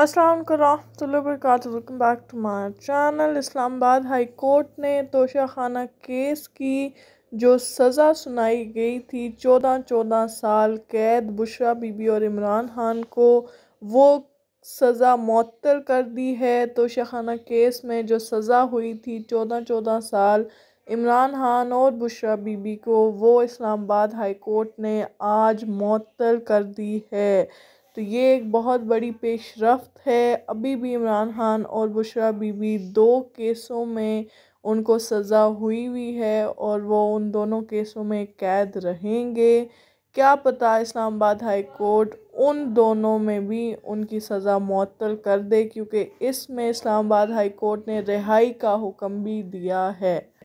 अस्सलाम वालेकुम welcome back to my channel Islamabad high court ने तोशा खाना केस की जो सज़ा सुनाई गई थी चौदह चौदह साल कैद बुशरा बीबी और इमरान खान को वो सज़ा मअतल कर दी है तोशा खाना केस में जो सज़ा हुई थी चौदह चौदह साल इमरान खान और बुशरा बीबी को वो इस्लामाबाद हाई कोर्ट ने आज मअतल कर दी है तो ये एक बहुत बड़ी पेशरफ्त रफ्त है अभी भी इमरान खान और बुशरा बीबी दो केसों में उनको सज़ा हुई हुई है और वो उन दोनों केसों में कैद रहेंगे क्या पता इस्लामाबाद हाई कोर्ट उन दोनों में भी उनकी सज़ा मअतल कर दे क्योंकि इसमें इस्लामाबाद हाई कोर्ट ने रिहाई का हुक्म भी दिया है